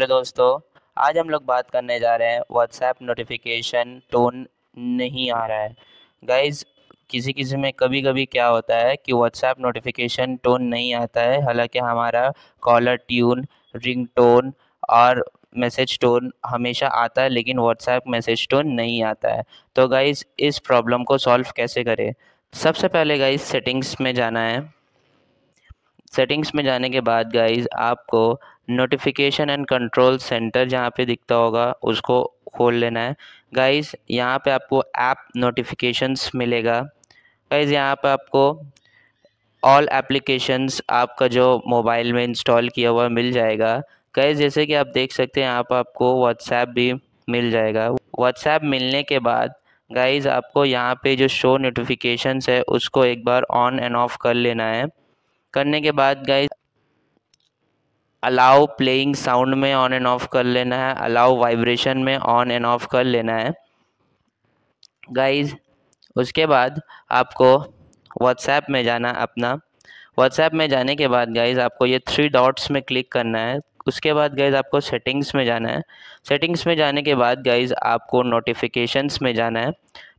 hello दोस्तों आज हम लोग बात करने जा रहे हैं व्हाट्सएप नोटिफिकेशन टोन नहीं आ रहा है गाइज किसी किसी में कभी कभी क्या होता है कि व्हाट्सएप नोटिफिकेशन टोन नहीं आता है हालांकि हमारा कॉलर ट्यून रिंग टोन और मैसेज टोन हमेशा आता है लेकिन व्हाट्सएप मैसेज टोन नहीं आता है तो गाइज़ इस प्रॉब्लम को सॉल्व कैसे करें सबसे पहले गाइज सेटिंग्स में जाना है सेटिंग्स में जाने के बाद गाइज आपको नोटिफिकेशन एंड कंट्रोल सेंटर जहाँ पे दिखता होगा उसको खोल लेना है गाइस यहाँ पे आपको ऐप आप नोटिफिकेशंस मिलेगा गाइस यहाँ पे आपको ऑल एप्लीकेशंस आपका जो मोबाइल में इंस्टॉल किया हुआ मिल जाएगा गाइस जैसे कि आप देख सकते हैं यहाँ पर आपको व्हाट्सएप भी मिल जाएगा व्हाट्सएप मिलने के बाद गाइस आपको यहाँ पे जो शो नोटिफिकेशंस है उसको एक बार ऑन एंड ऑफ कर लेना है करने के बाद गाइस अलाउ प्लेइंग साउंड में ऑन एंड ऑफ कर लेना है अलाउ वाइब्रेशन में ऑन एंड ऑफ कर लेना है गाइज उसके बाद आपको व्हाट्सएप में जाना अपना व्हाट्सएप में जाने के बाद गाइज आपको ये थ्री डॉट्स में क्लिक करना है उसके बाद गाइज आपको सेटिंग्स में जाना है सेटिंग्स में जाने के बाद गाइज आपको नोटिफिकेशंस में जाना है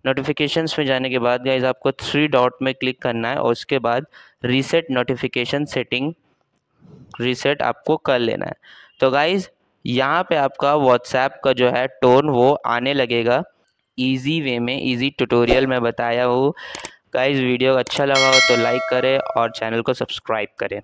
नोटिफिकेशंस में जाने के बाद गाइज आपको थ्री डॉट में क्लिक करना है और उसके बाद रीसेट नोटिफिकेशन सेटिंग रीसेट आपको कर लेना है तो गाइज़ यहाँ पे आपका व्हाट्सएप का जो है टोन वो आने लगेगा इजी वे में इजी ट्यूटोरियल में बताया हूँ गाइज़ वीडियो अच्छा लगा हो तो लाइक करें और चैनल को सब्सक्राइब करें